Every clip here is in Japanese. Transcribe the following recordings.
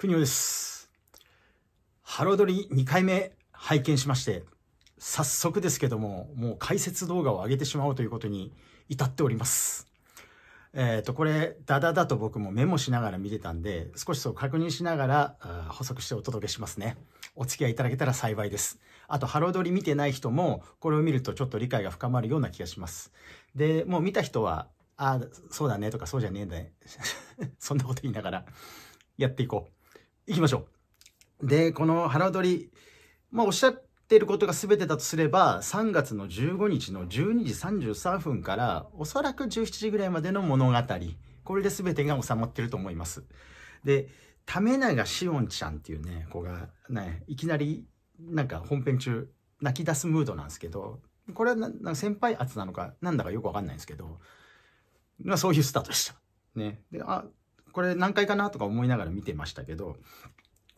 国尾です。ハロドリ2回目拝見しまして、早速ですけども、もう解説動画を上げてしまおうということに至っております。えっ、ー、と、これ、ダダダと僕もメモしながら見てたんで、少しそう確認しながら補足してお届けしますね。お付き合いいただけたら幸いです。あと、ハロドリ見てない人も、これを見るとちょっと理解が深まるような気がします。で、もう見た人は、ああ、そうだねとかそうじゃねえんだね。そんなこと言いながらやっていこう。行きましょう。で、この腹踊り、まあ、おっしゃってることが全てだとすれば、3月の15日の12時33分から、おそらく17時ぐらいまでの物語、これで全てが収まってると思います。で、為永しおんちゃんっていうね、子がね、いきなり、なんか本編中、泣き出すムードなんですけど、これはな先輩圧なのか、なんだかよくわかんないんですけど、まあ、そういうスタートでした。ね。で、あ、これ何回かなとか思いながら見てましたけど、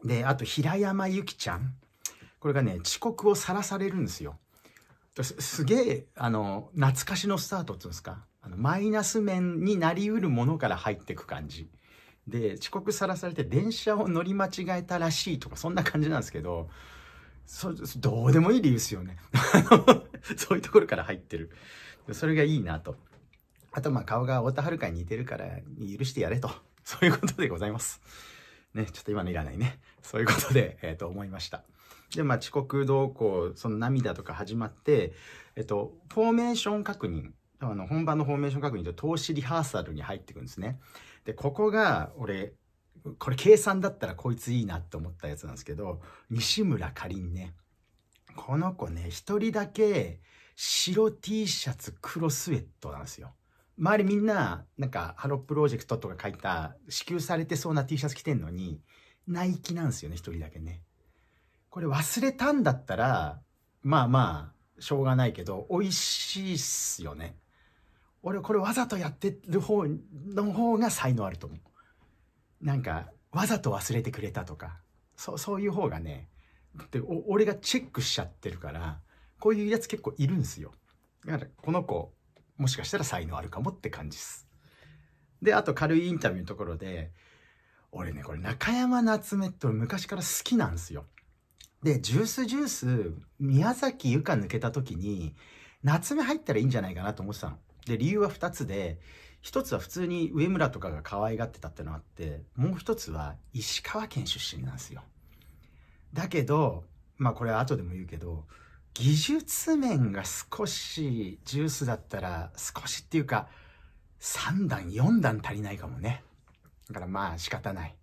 で、あと平山由紀ちゃん。これがね、遅刻をさらされるんですよ。すすげえ、あの、懐かしのスタートっていうんですか。あのマイナス面になりうるものから入ってく感じ。で、遅刻さらされて電車を乗り間違えたらしいとか、そんな感じなんですけど、そどうでもいい理由ですよね。そういうところから入ってる。それがいいなと。あと、まあ、顔が太田遥に似てるから、許してやれと。そういうことでございます。ね、ちょっと今のいらないね。そういうことで、えっ、ー、と、思いました。で、まあ、遅刻動向、その涙とか始まって、えっと、フォーメーション確認、あの、本番のフォーメーション確認と投資リハーサルに入ってくんですね。で、ここが、俺、これ計算だったらこいついいなって思ったやつなんですけど、西村かりんね。この子ね、一人だけ白 T シャツ黒スウェットなんですよ。周りみんな、なんか、ハロプロジェクトとか書いた、支給されてそうな T シャツ着てんのに、ナイキなんですよね、一人だけね。これ忘れたんだったら、まあまあ、しょうがないけど、美味しいっすよね。俺、これわざとやってる方の方が才能あると思う。なんか、わざと忘れてくれたとか、そう、そういう方がね、で俺がチェックしちゃってるから、こういうやつ結構いるんすよ。だから、この子、もしかしたら才能あるかもって感じです。で、あと軽いインタビューのところで、俺ね、これ中山夏目って俺昔から好きなんですよ。で、ジュースジュース、宮崎ゆか抜けた時に、夏目入ったらいいんじゃないかなと思ってたの。で、理由は2つで、1つは普通に上村とかが可愛がってたってのがあって、もう1つは石川県出身なんですよ。だけど、まあこれは後でも言うけど、技術面が少しジュースだったら少しっていうか3段4段足りないかもねだからまあ仕方ない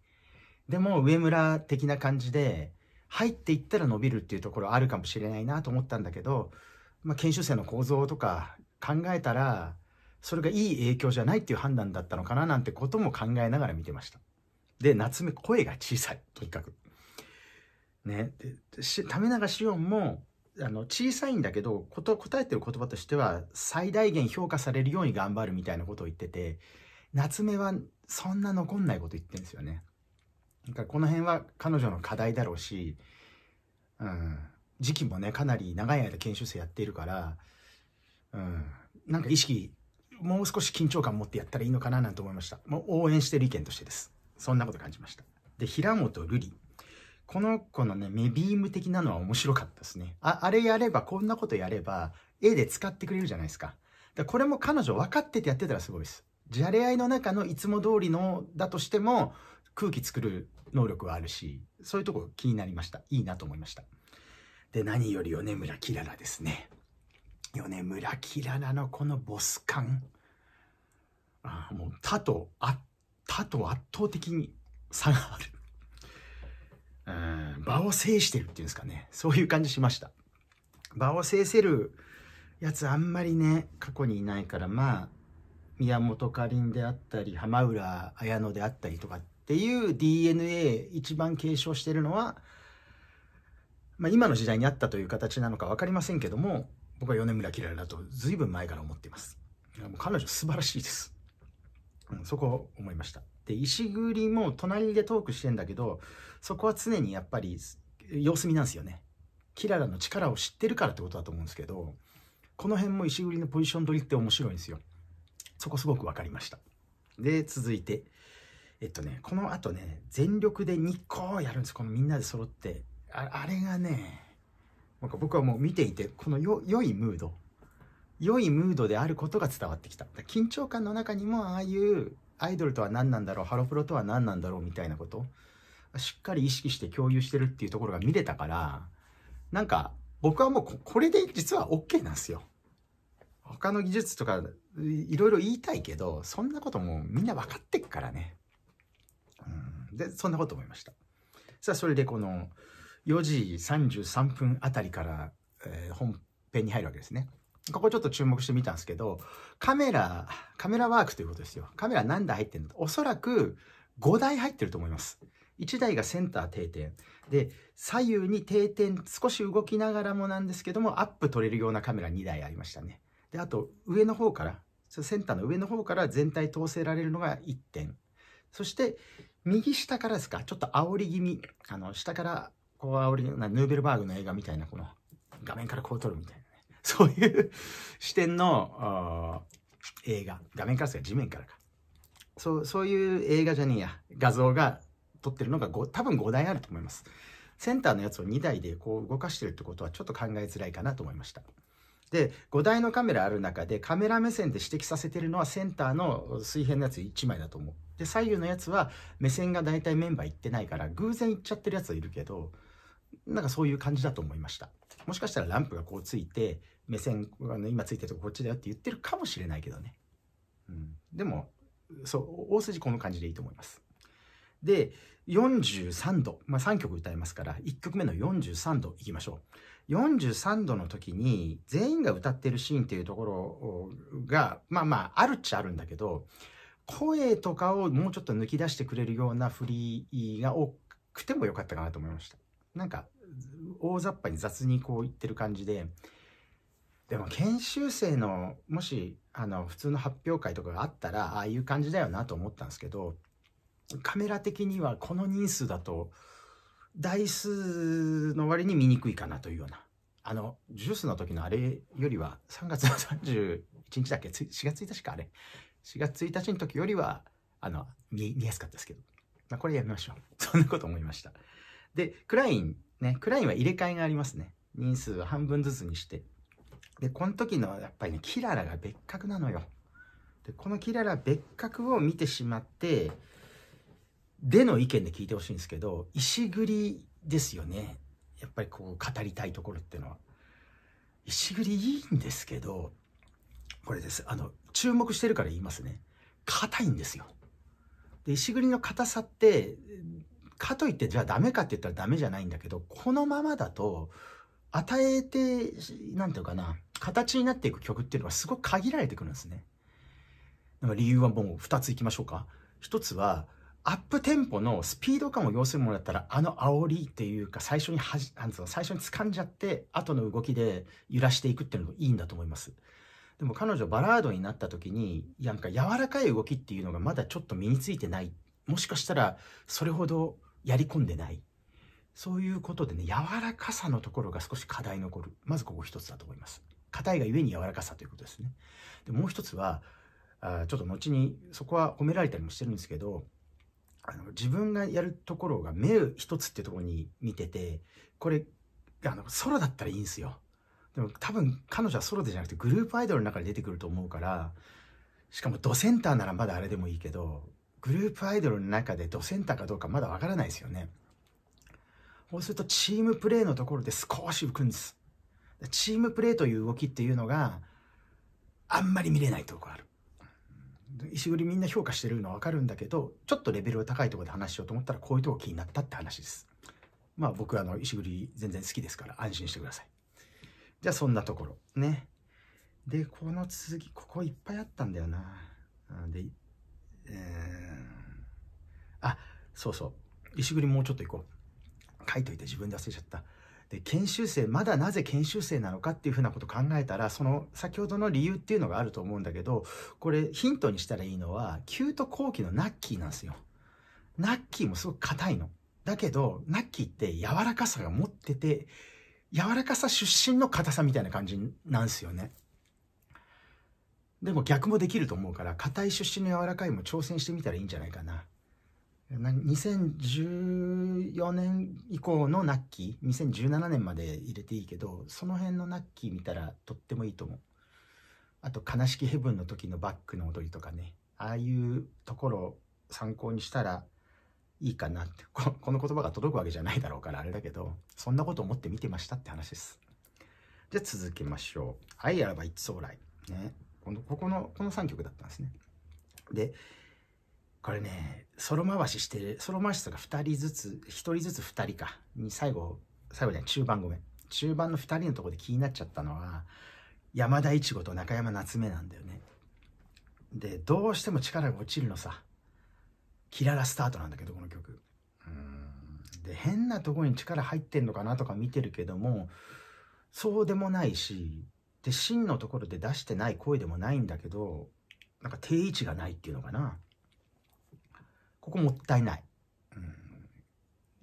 でも上村的な感じで入っていったら伸びるっていうところあるかもしれないなと思ったんだけど、まあ、研修生の構造とか考えたらそれがいい影響じゃないっていう判断だったのかななんてことも考えながら見てましたで夏目声が小さいとにかくねで為永紫音もあの小さいんだけどこと答えてる言葉としては最大限評価されるように頑張るみたいなことを言ってて夏目はそんな残んないこと言ってんですよね。かこの辺は彼女の課題だろうし、うん、時期もねかなり長い間研修生やっているから、うん、なんか意識もう少し緊張感持ってやったらいいのかななんて思いました。もう応援してる意見としてです。そんなこと感じました。で、平本瑠璃。この子のね、目ビーム的なのは面白かったですね。あ、あれやれば、こんなことやれば、絵で使ってくれるじゃないですか。だこれも彼女分かっててやってたらすごいです。じゃれ合いの中のいつも通りのだとしても、空気作る能力はあるし、そういうとこ気になりました。いいなと思いました。で、何より米村きららですね。米村きららのこのボス感。あもう他と、あ、他と圧倒的に差がある。場を制してるっていうんですかねそういう感じしました場を制せるやつあんまりね過去にいないからまあ宮本かりんであったり浜浦綾乃であったりとかっていう DNA 一番継承してるのは、まあ、今の時代にあったという形なのか分かりませんけども僕は米村きらだと随分前から思っています彼女素晴らしいです、うん、そこ思いました、石栗も隣でトークしてんだけど、そこは常にやっぱり様子見なんですよね。キララの力を知ってるからってことだと思うんですけど、この辺も石栗のポジション取りって面白いんですよ。そこすごく分かりました。で、続いて、えっとね、この後ね、全力で日光やるんです。このみんなで揃って。ああれがね、なんか僕はもう見ていて、このよ、良いムード。良いムードであることが伝わってきた。緊張感の中にもああいうアイドルとは何なんだろうハロプロとは何なんだろうみたいなことしっかり意識して共有してるっていうところが見れたからなんか僕はもうこれで実は OK なんですよ。他の技術とかいろいろ言いたいけどそんなこともみんな分かってくからね。うん、でそんなこと思いました。さあそれでこの4時33分あたりから、えー、本編に入るわけですね。ここちょっと注目してみたんですけど、カメラ、カメラワークということですよ。カメラ何台入ってるのおそらく5台入ってると思います。1台がセンター定点。で、左右に定点、少し動きながらもなんですけども、アップ撮れるようなカメラ2台ありましたね。で、あと上の方から、センターの上の方から全体通せられるのが1点。そして、右下からですか、ちょっと煽り気味。あの、下から、こう煽り、ヌーベルバーグの映画みたいな、この、画面からこう撮るみたいな。そういう視点の映画。画面からすか地面からか。そう、そういう映画じゃねえや。画像が撮ってるのが5、多分5台あると思います。センターのやつを2台でこう動かしてるってことはちょっと考えづらいかなと思いました。で、5台のカメラある中でカメラ目線で指摘させてるのはセンターの水平のやつ1枚だと思う。で、左右のやつは目線が大体メンバー行ってないから偶然行っちゃってるやつはいるけど、なんかそういう感じだと思いました。もしかしたらランプがこうついて、目線、あの今ついてるとここっちだよって言ってるかもしれないけどね。うん、でも、そう、大筋この感じでいいと思います。で、43度、まあ、3曲歌いますから、1曲目の43度いきましょう。43度の時に、全員が歌ってるシーンっていうところが、まあまあ、あるっちゃあるんだけど、声とかをもうちょっと抜き出してくれるような振りが多くてもよかったかなと思いました。なんか大雑把に雑にこう言ってる感じででも研修生のもしあの普通の発表会とかがあったらああいう感じだよなと思ったんですけどカメラ的にはこの人数だと台数の割に見にくいかなというようなあのジュースの時のあれよりは3月の31日だっけ4月1日かあれ4月1日の時よりはあの見やすかったですけど、まあ、これやめましょうそんなこと思いました。で、クライン、ね、クラインは入れ替えがありますね。人数を半分ずつにして。で、この時のやっぱりね、キララが別格なのよ。で、このキララ別格を見てしまって、での意見で聞いてほしいんですけど、石栗ですよね。やっぱりこう語りたいところっていうのは。石栗いいんですけど、これです。あの、注目してるから言いますね。硬いんですよ。で、石栗の硬さって、かといってじゃあダメかって言ったらダメじゃないんだけど、このままだと、与えて、なんていうかな、形になっていく曲っていうのはすごく限られてくるんですね。だから理由はもう2ついきましょうか。1つは、アップテンポのスピード感を要するものだったら、あの煽りっていうか、最初にはじ、なんつうの、最初に掴んじゃって、後の動きで揺らしていくっていうのもいいんだと思います。でも彼女バラードになった時に、なんか柔らかい動きっていうのがまだちょっと身についてない。もしかしたら、それほどやり込んでない。そういうことでね、柔らかさのところが少し課題残る。まずここ一つだと思います。硬いがゆえに柔らかさということですね。でもう一つは、あちょっと後にそこは褒められたりもしてるんですけど、あの自分がやるところが目一つっていうところに見てて、これ、あのソロだったらいいんですよ。でも多分彼女はソロでじゃなくてグループアイドルの中で出てくると思うから、しかもドセンターならまだあれでもいいけど、グループアイドルの中でドセンターかどうかまだわからないですよね。そうするとチームプレーのところで少し浮くんです。チームプレーという動きっていうのがあんまり見れないところある。石栗みんな評価してるのはわかるんだけど、ちょっとレベルが高いところで話しようと思ったらこういうとこ気になったって話です。まあ僕はあの石栗全然好きですから安心してください。じゃあそんなところ。ね。で、この続き、ここいっぱいあったんだよな。で、えー、あそうそう石栗もうちょっと行こう書いといて自分で忘れちゃったで研修生まだなぜ研修生なのかっていうふうなこと考えたらその先ほどの理由っていうのがあると思うんだけどこれヒントにしたらいいのは旧と後期のナッキーなんですよナッキーもすごく硬いのだけどナッキーって柔らかさが持ってて柔らかさ出身の硬さみたいな感じなんですよねでも逆もできると思うから、硬い出身の柔らかいも挑戦してみたらいいんじゃないかな。2014年以降のナッキー、2017年まで入れていいけど、その辺のナッキー見たらとってもいいと思う。あと、悲しきヘブンの時のバックの踊りとかね、ああいうところを参考にしたらいいかなって こ、この言葉が届くわけじゃないだろうからあれだけど、そんなこと思って見てましたって話です。じゃあ続けましょう。愛あらばい t 来ね。このここのこの3曲だったんですね。でこれねソロ回ししてるソロ回しとか2人ずつ1人ずつ2人かに最後最後じゃない中盤ごめん中盤の2人のとこで気になっちゃったのは山田一護と中山夏目なんだよね。でどうしても力が落ちるのさキララスタートなんだけどこの曲。で変なとこに力入ってんのかなとか見てるけどもそうでもないしで真のところで出してない声でもないんだけどなんか定位置がないっていうのかなここもったいない、うん、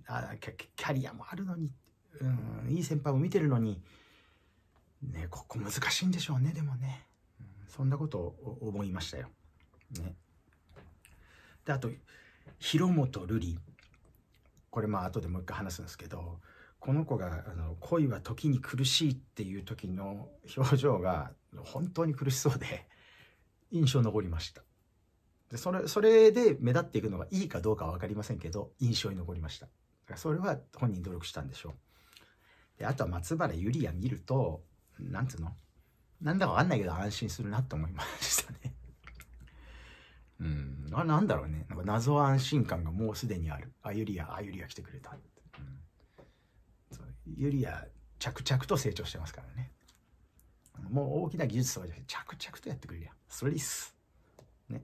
あキャリアもあるのに、うん、いい先輩も見てるのにねここ難しいんでしょうねでもね、うん、そんなことを思いましたよ、ね、であと広本瑠璃これまあ後でもう一回話すんですけどこの子があの恋は時に苦しいっていう時の表情が本当に苦しそうで 印象残りましたでそれそれで目立っていくのがいいかどうかは分かりませんけど印象に残りましたそれは本人努力したんでしょうであとは松原ゆりや見るとなんつうのなんだか分かんないけど安心するなと思いましたねうんななんだろうねなんか謎安心感がもうすでにあるあゆりやあゆりや来てくれたユリア着々と成長してますからねもう大きな技術とかじゃなくて着々とやってくれりゃそれです、ね、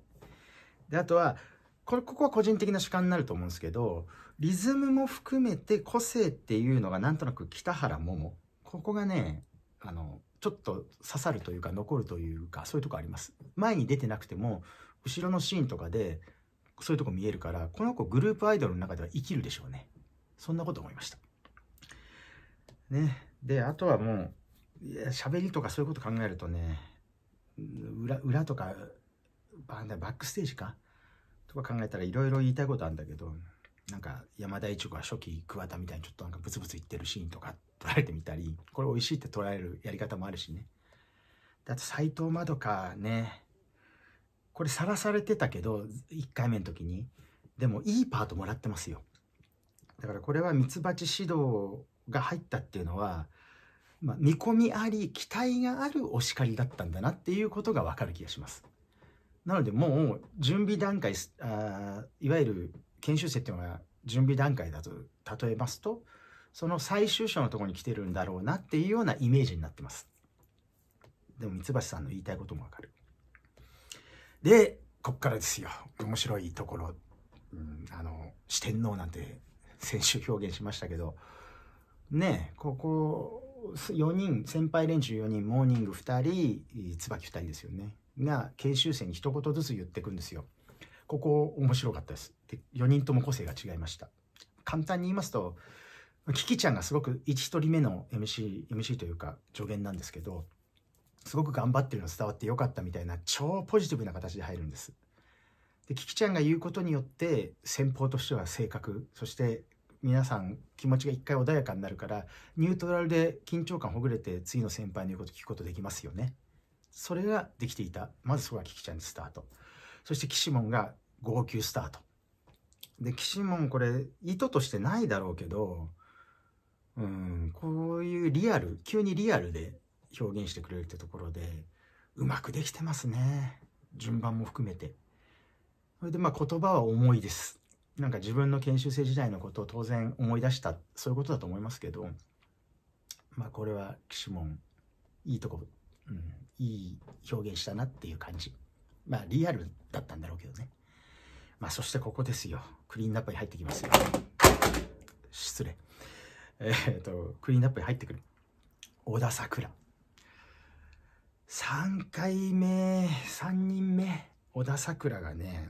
であとはこれここは個人的な主観になると思うんですけどリズムも含めて個性っていうのがなんとなく北原桃ここがねあのちょっと刺さるというか残るというかそういうとこあります前に出てなくても後ろのシーンとかでそういうとこ見えるからこの子グループアイドルの中では生きるでしょうねそんなこと思いましたね。で、あとはもう、いや、喋りとかそういうこと考えるとね、裏、裏とか、バックステージかとか考えたらいろいろ言いたいことあるんだけど、なんか山田一子が初期桑田みたいにちょっとなんかブツブツ言ってるシーンとか撮られてみたり、これ美味しいって捉えるやり方もあるしね。あと斎藤まどかね、これ晒されてたけど、1回目の時に。でもいいパートもらってますよ。だからこれはミツバチ指導が入ったっていうのは、まあ、見込みあり期待があるお叱りだったんだなっていうことがわかる気がします。なのでもう準備段階あいわゆる研修生っていうのは準備段階だと例えますとその最終章のところに来てるんだろうなっていうようなイメージになってます。でも三橋さんの言いたいこともわかる。でこっからですよ面白いところ、うん、あの四天王なんて先週表現しましたけど。ねここ4人先輩連中4人モーニング2人椿2人ですよねが研修生に一言ずつ言ってくんですよ。ここ面白かったですで4人とも個性が違いました。簡単に言いますとキキちゃんがすごく1人目の MC, MC というか助言なんですけどすごく頑張ってるの伝わってよかったみたいな超ポジティブな形で入るんです。でキキちゃんが言うことによって先方としては性格そして皆さん気持ちが一回穏やかになるからニュートラルで緊張感ほぐれて次の先輩の言うこと聞くことできますよねそれができていたまずそこがキキちゃんにスタートそしてもんが号泣スタートでもん、これ意図としてないだろうけどうんこういうリアル急にリアルで表現してくれるってところでうまくできてますね順番も含めてそれでまあ言葉は重いですなんか自分の研修生時代のことを当然思い出したそういうことだと思いますけどまあこれは岸門いいとこ、うん、いい表現したなっていう感じまあリアルだったんだろうけどねまあそしてここですよクリーンナップに入ってきますよ失礼えー、っとクリーンナップに入ってくる小田桜3回目3人目小田桜がね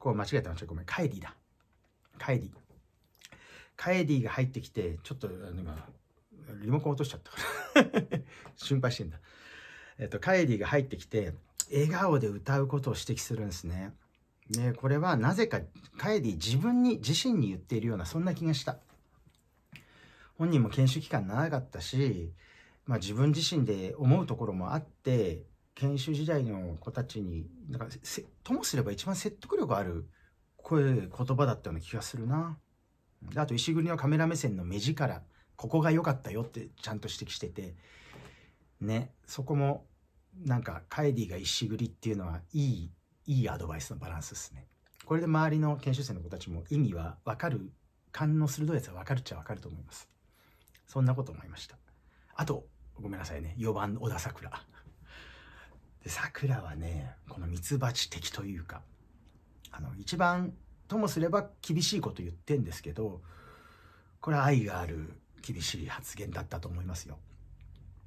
こう間違えたのちたごめんカエディだカエディカエディが入ってきてちょっと今リモコン落としちゃったから 心配してんだえっとカエディが入ってきて笑顔で歌うことを指摘するんですねでこれはなぜかカエディ自分に自身に言っているようなそんな気がした本人も研修期間長かったし、まあ、自分自身で思うところもあって研修時代の子たちになんかともすれば一番説得力ある声言葉だったような気がするなであと石栗のカメラ目線の目力ここが良かったよってちゃんと指摘しててねそこもなんかカエディが石栗っていうのはいいいいアドバイスのバランスですねこれで周りの研修生の子たちも意味は分かる勘の鋭いやつは分かるっちゃ分かると思いますそんなこと思いましたあとごめんなさいね4番小田さくらで桜はねこのミツバチ的というかあの一番ともすれば厳しいこと言ってんですけどこれは愛がある厳しい発言だったと思いますよ。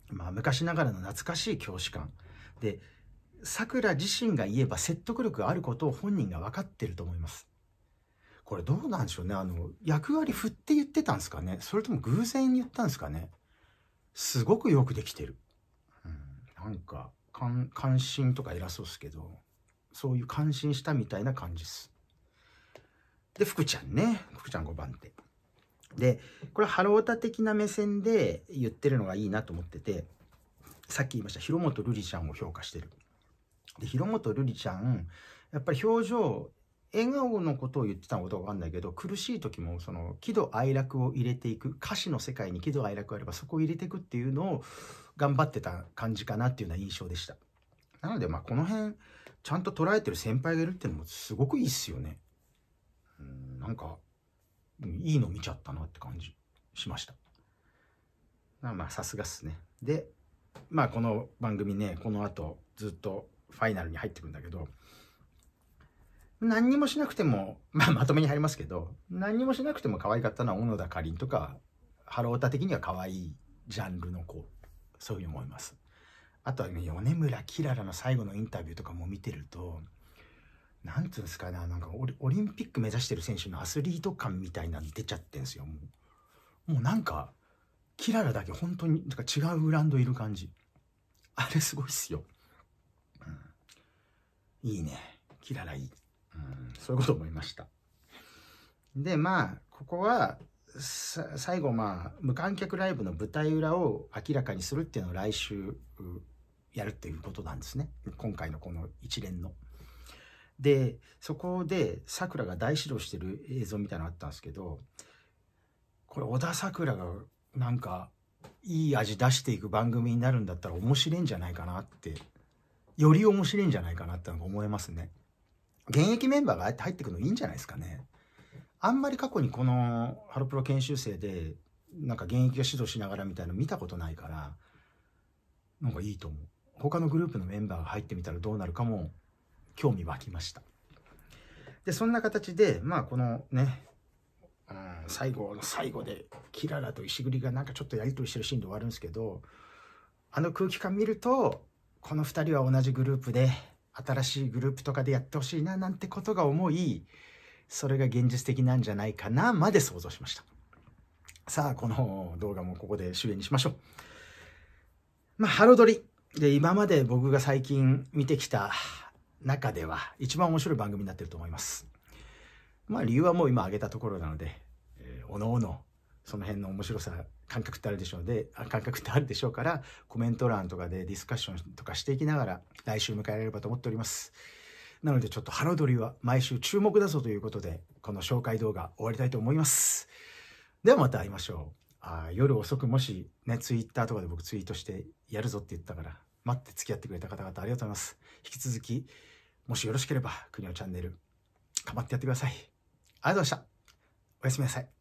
まあ、昔ながらの懐かしい教師感でさくら自身が言えば説得力があることを本人が分かってると思います。これどうなんでしょうねあの役割振って言ってたんですかねそれとも偶然言ったんですかねすごくよくできてる。うん、なんか関心とか偉そうっすけど、そういう感心したみたいな感じっす。で、福ちゃんね。福ちゃん5番手。で、これはハロータ的な目線で言ってるのがいいなと思ってて、さっき言いました、広本瑠璃ちゃんを評価してる。で、広本瑠璃ちゃん、やっぱり表情笑顔のことを言ってたことはわかんないけど、苦しい時も、その、喜怒哀楽を入れていく、歌詞の世界に喜怒哀楽があれば、そこを入れていくっていうのを頑張ってた感じかなっていうような印象でした。なので、まあ、この辺、ちゃんと捉えてる先輩がいるっていうのもすごくいいっすよね。うん、なんか、いいの見ちゃったなって感じしました。まあ、さすがっすね。で、まあ、この番組ね、この後、ずっとファイナルに入ってくんだけど、何にもしなくても、まあ、まとめに入りますけど、何にもしなくても可愛かったのは小野田かりんとか、ハロータ的には可愛いジャンルの子、そういうふうに思います。あとはね、米村きららの最後のインタビューとかも見てると、なんつうんですかね、なんかオリンピック目指してる選手のアスリート感みたいなの出ちゃってんですよ、もう。もうなんか、キララだけ本当に、なんか違うブランドいる感じ。あれすごいっすよ。うん、いいね。キララいい。そういうこと思いました。で、まあ、ここは、最後、まあ、無観客ライブの舞台裏を明らかにするっていうのを来週やるっていうことなんですね。今回のこの一連の。で、そこで、さくらが大指導してる映像みたいなのあったんですけど、これ、小田さくらが、なんか、いい味出していく番組になるんだったら面白いんじゃないかなって、より面白いんじゃないかなって思えますね。現役メンバーが入ってくるのいいんじゃないですかね。あんまり過去にこのハロプロ研修生で、なんか現役が指導しながらみたいなの見たことないから、なんかいいと思う。他のグループのメンバーが入ってみたらどうなるかも興味湧きました。で、そんな形で、まあこのね、うん、最後の最後でキララと石栗がなんかちょっとやり取りしてるシーンで終わるんですけど、あの空気感見ると、この2人は同じグループで、新しいグループとかでやってほしいななんてことが思い、それが現実的なんじゃないかなまで想像しました。さあ、この動画もここで終焉にしましょう。まあ、ハロドリ。で、今まで僕が最近見てきた中では一番面白い番組になってると思います。まあ理由はもう今挙げたところなので、えー、おのおのその辺の面白さ感覚ってあるでしょうで感覚ってあるでしょうからコメント欄とかでディスカッションとかしていきながら来週迎えられればと思っておりますなのでちょっとハロドリは毎週注目だぞということでこの紹介動画終わりたいと思いますではまた会いましょうあ夜遅くもしねツイッターとかで僕ツイートしてやるぞって言ったから待って付き合ってくれた方々ありがとうございます引き続きもしよろしければ国のチャンネル頑張ってやってくださいありがとうございましたおやすみなさい